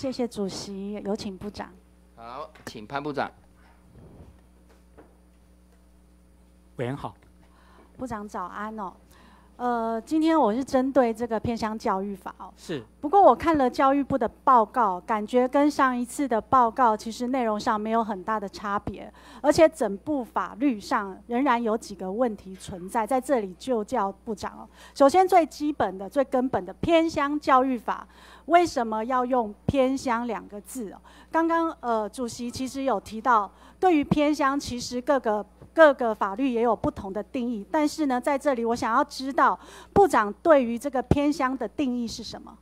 谢谢主席，有请部长。好，请潘部长。委员好，部长早安哦。呃，今天我是针对这个偏乡教育法哦。是。不过我看了教育部的报告，感觉跟上一次的报告其实内容上没有很大的差别，而且整部法律上仍然有几个问题存在，在这里就叫部长哦。首先最基本的、最根本的偏乡教育法，为什么要用“偏乡”两个字哦？刚刚呃，主席其实有提到，对于偏乡，其实各个。各个法律也有不同的定义，但是呢，在这里我想要知道，部长对于这个偏乡的定义是什么？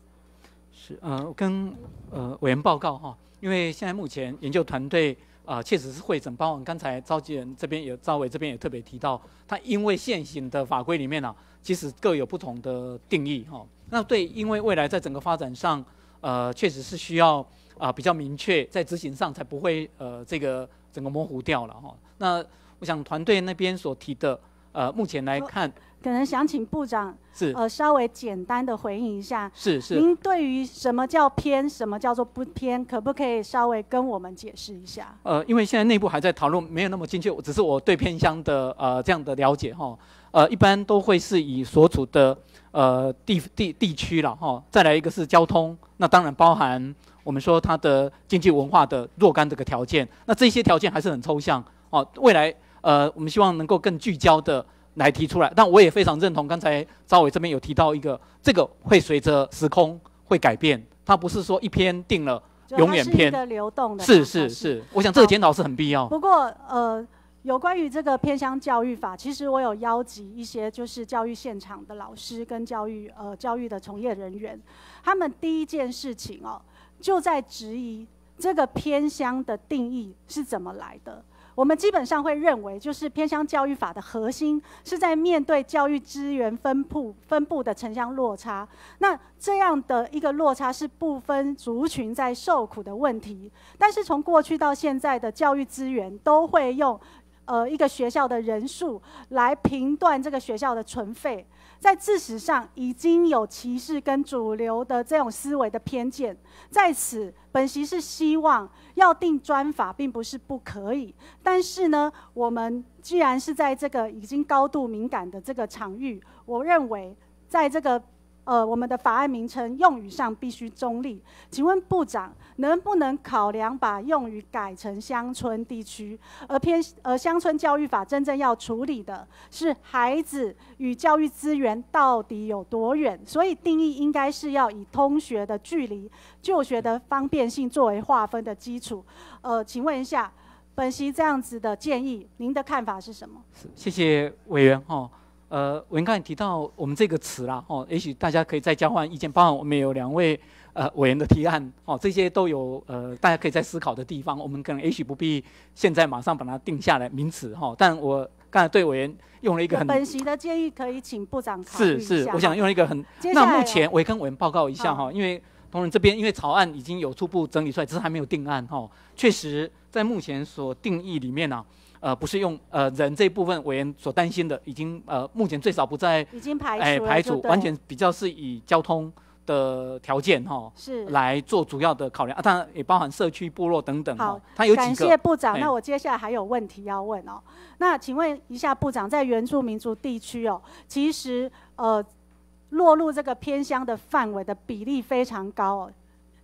是呃，跟呃委员报告哈，因为现在目前研究团队啊，确实是会诊，包括刚才召集人这边有赵伟这边也特别提到，他因为现行的法规里面呢，其实各有不同的定义哈。那对，因为未来在整个发展上，呃，确实是需要啊比较明确，在执行上才不会呃这个整个模糊掉了哈。那我想团队那边所提的，呃，目前来看，可能想请部长是呃稍微简单的回应一下，是是。您对于什么叫偏，什么叫做不偏，可不可以稍微跟我们解释一下？呃，因为现在内部还在讨论，没有那么精确。只是我对偏乡的呃这样的了解哈。呃，一般都会是以所处的呃地地地区了哈。再来一个是交通，那当然包含我们说它的经济文化的若干这个条件。那这些条件还是很抽象哦，未来。呃，我们希望能够更聚焦的来提出来。但我也非常认同，刚才赵伟这边有提到一个，这个会随着时空会改变，它不是说一篇定了永远是的流动的。是是是，我想这个检讨是很必要。不过呃，有关于这个偏向教育法，其实我有邀集一些就是教育现场的老师跟教育呃教育的从业人员，他们第一件事情哦，就在质疑这个偏乡的定义是怎么来的。我们基本上会认为，就是偏向教育法的核心是在面对教育资源分布分布的城乡落差。那这样的一个落差是不分族群在受苦的问题。但是从过去到现在的教育资源都会用，呃，一个学校的人数来评断这个学校的存废。在事实上已经有歧视跟主流的这种思维的偏见，在此本席是希望要定专法，并不是不可以。但是呢，我们既然是在这个已经高度敏感的这个场域，我认为在这个。呃，我们的法案名称用语上必须中立，请问部长能不能考量把用语改成乡村地区，而偏而乡村教育法真正要处理的是孩子与教育资源到底有多远，所以定义应该是要以通学的距离、就学的方便性作为划分的基础。呃，请问一下，本席这样子的建议，您的看法是什么？谢谢委员哦。呃，委刚提到我们这个词啦，哦，也许大家可以再交换意见。包括我们有两位呃委员的提案，哦，这些都有呃，大家可以在思考的地方。我们可能也许不必现在马上把它定下来名词哈。但我刚才对委员用了一个很本席的建议，可以请部长看。是是，我想用一个很。那目前我跟委员报告一下哈，因为。同仁这边，因为草案已经有初步整理出来，只是还没有定案哈。确实，在目前所定义里面呢，呃，不是用呃人这一部分委员所担心的，已经呃目前最少不在已经排除，哎排除，完全比较是以交通的条件哈，是来做主要的考量啊。当然也包含社区部落等等。好，他有几？感谢部长。那我接下来还有问题要问哦。那请问一下部长，在原住民族地区哦，其实呃。落入这个偏乡的范围的比例非常高，哦。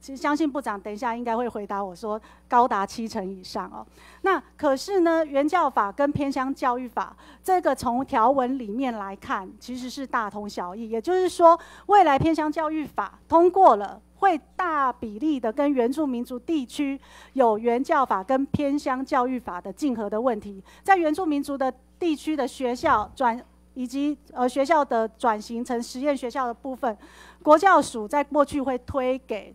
其实相信部长等一下应该会回答我说高达七成以上哦。那可是呢，原教法跟偏乡教育法这个从条文里面来看其实是大同小异，也就是说未来偏乡教育法通过了，会大比例的跟原住民族地区有原教法跟偏乡教育法的竞合的问题，在原住民族的地区的学校转。以及呃学校的转型成实验学校的部分，国教署在过去会推给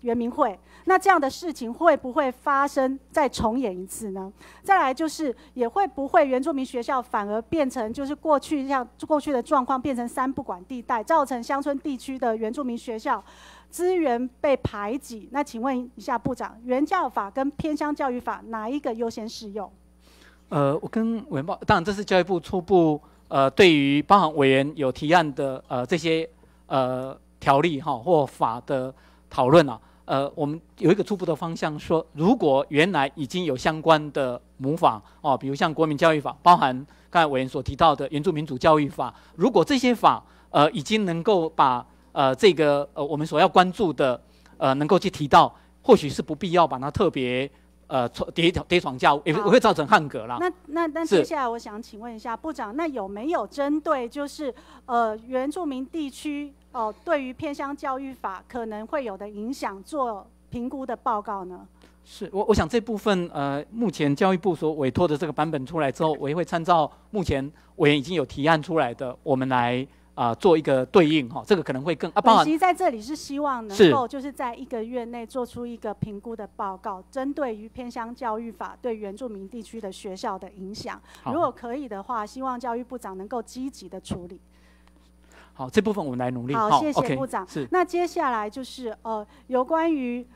原民会，那这样的事情会不会发生再重演一次呢？再来就是也会不会原住民学校反而变成就是过去像过去的状况变成三不管地带，造成乡村地区的原住民学校资源被排挤？那请问一下部长，原教法跟偏乡教育法哪一个优先适用？呃，我跟文报，当然这是教育部初步。呃，对于包含委员有提案的呃这些呃条例哈或法的讨论啊，呃，我们有一个初步的方向说，如果原来已经有相关的模仿哦，比如像国民教育法，包含刚才委员所提到的原住民主教育法，如果这些法呃已经能够把呃这个呃我们所要关注的呃能够去提到，或许是不必要把它特别。呃，跌跌跌床架，也会造成汉格啦。那那那，接下来我想请问一下部长，那有没有针对就是呃原住民地区哦，对于偏向教育法可能会有的影响做评估的报告呢？是，我我想这部分呃，目前教育部所委托的这个版本出来之后，我也会参照目前委员已经有提案出来的，我们来。啊，做一个对应哈，这个可能会更。啊、主席在这里是希望能够，就是在一个月内做出一个评估的报告，针对于偏向教育法对原住民地区的学校的影响。如果可以的话，希望教育部长能够积极的处理。好，这部分我们来努力。好，谢谢部长。是。那接下来就是呃，有关于。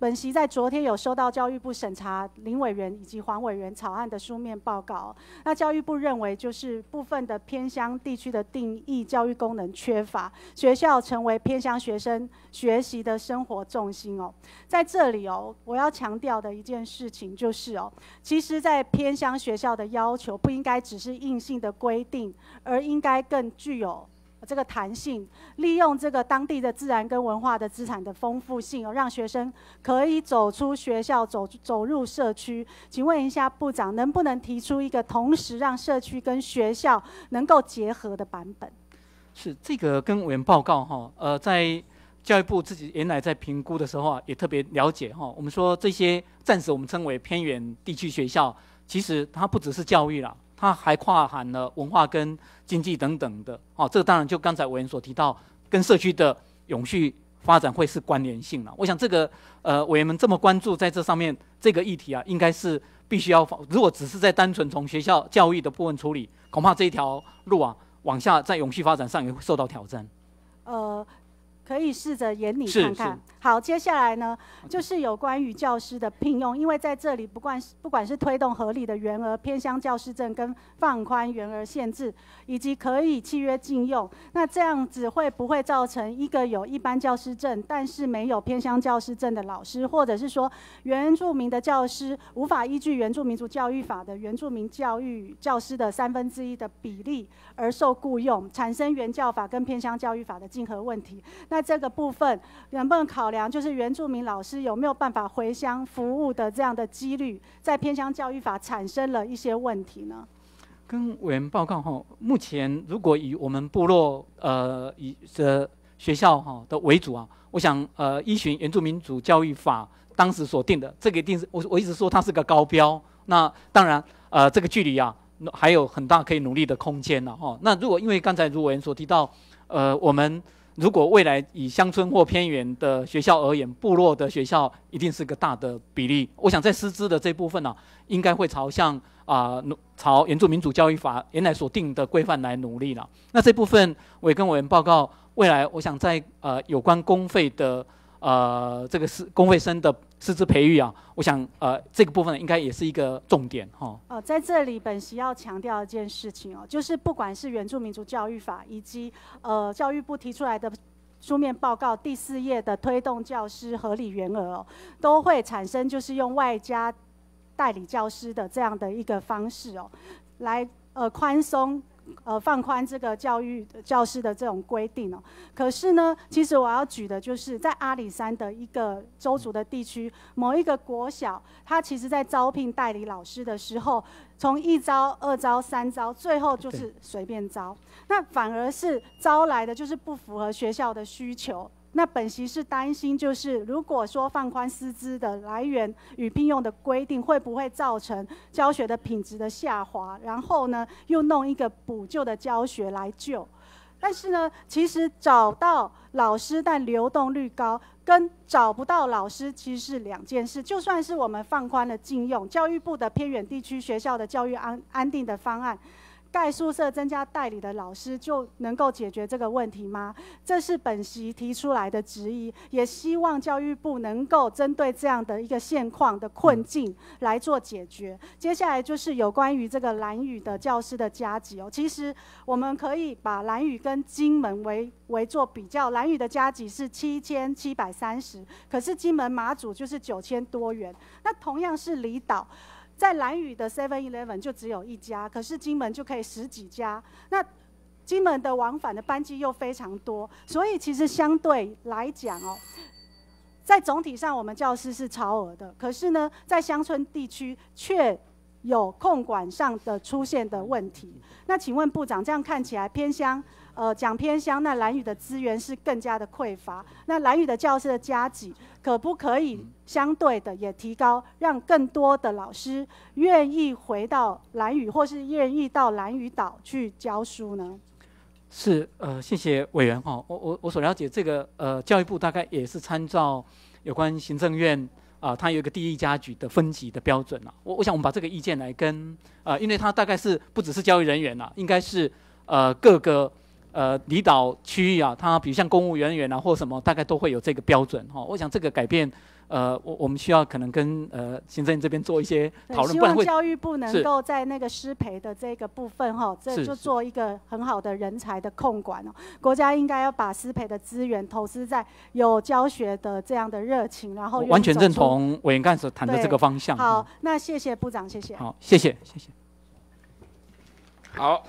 本席在昨天有收到教育部审查林委员以及黄委员草案的书面报告。那教育部认为，就是部分的偏乡地区的定义，教育功能缺乏，学校成为偏乡学生学习的生活重心。哦，在这里哦，我要强调的一件事情就是哦，其实，在偏乡学校的要求不应该只是硬性的规定，而应该更具有。这个弹性，利用这个当地的自然跟文化的资产的丰富性，让学生可以走出学校，走走入社区。请问一下部长，能不能提出一个同时让社区跟学校能够结合的版本？是这个跟们报告哈，呃，在教育部自己原来在评估的时候啊，也特别了解哈。我们说这些暂时我们称为偏远地区学校，其实它不只是教育了。它还跨含了文化跟经济等等的，哦，这当然就刚才委员所提到，跟社区的永续发展会是关联性了。我想这个，呃，委员们这么关注在这上面这个议题啊，应该是必须要，如果只是在单纯从学校教育的部分处理，恐怕这一条路啊，往下在永续发展上也会受到挑战。呃。可以试着演你看看。好，接下来呢，就是有关于教师的聘用，因为在这里，不管是不管是推动合理的原额偏向教师证跟放宽原额限制，以及可以契约禁用，那这样子会不会造成一个有一般教师证但是没有偏向教师证的老师，或者是说原住民的教师无法依据原住民族教育法的原住民教育教师的三分之一的比例而受雇用，产生原教法跟偏向教育法的竞合问题？那这个部分能不能考量，就是原住民老师有没有办法回乡服务的这样的几率，在偏乡教育法产生了一些问题呢？跟委员报告哈，目前如果以我们部落呃，以这学校哈的为主啊，我想呃，依循原住民族教育法当时所定的，这个定是我我一直说它是个高标，那当然呃，这个距离啊，还有很大可以努力的空间了哈。那如果因为刚才如委员所提到，呃，我们。如果未来以乡村或偏远的学校而言，部落的学校一定是个大的比例。我想在师资的这部分呢，应该会朝向啊朝原住民主教育法原来所定的规范来努力了。那这部分我跟委员报告，未来我想在呃有关公费的。呃，这个师工会生的师资培育啊，我想呃，这个部分应该也是一个重点哈。哦，在这里本席要强调一件事情哦，就是不管是原住民族教育法以及呃教育部提出来的书面报告第四页的推动教师合理员额哦，都会产生就是用外加代理教师的这样的一个方式哦，来呃宽松。呃，放宽这个教育教师的这种规定哦。可是呢，其实我要举的就是在阿里山的一个周族的地区，某一个国小，他其实在招聘代理老师的时候，从一招、二招、三招，最后就是随便招，那反而是招来的就是不符合学校的需求。那本席是担心，就是如果说放宽师资的来源与聘用的规定，会不会造成教学的品质的下滑？然后呢，又弄一个补救的教学来救？但是呢，其实找到老师但流动率高，跟找不到老师其实是两件事。就算是我们放宽了禁用教育部的偏远地区学校的教育安安定的方案。盖宿舍增加代理的老师就能够解决这个问题吗？这是本席提出来的质疑，也希望教育部能够针对这样的一个现况的困境来做解决。接下来就是有关于这个蓝屿的教师的加级哦。其实我们可以把蓝屿跟金门为为做比较，蓝屿的加级是七千七百三十，可是金门马祖就是九千多元，那同样是离岛。在兰屿的 Seven Eleven 就只有一家，可是金门就可以十几家。那金门的往返的班机又非常多，所以其实相对来讲哦，在总体上我们教师是超额的，可是呢，在乡村地区却有控管上的出现的问题。那请问部长，这样看起来偏乡。呃，讲偏乡那蓝语的资源是更加的匮乏，那蓝语的教师的加级可不可以相对的也提高，让更多的老师愿意回到蓝语，或是愿意到蓝语岛去教书呢？是，呃，谢谢委员哈，我我我所了解这个，呃，教育部大概也是参照有关行政院啊，它有一个第一家举的分级的标准啦。我我想我们把这个意见来跟，呃，因为它大概是不只是教育人员啦，应该是呃各个。呃，离岛区域啊，它比如像公务人员啊或什么，大概都会有这个标准哈。我想这个改变，呃，我我们需要可能跟呃行政这边做一些讨论。希望教育部能够在那个失培的这个部分哈，这就做一个很好的人才的控管哦。国家应该要把失培的资源投资在有教学的这样的热情，然后完全认同委员干事谈的这个方向。好，那谢谢部长，谢谢。好，谢谢，谢谢。好。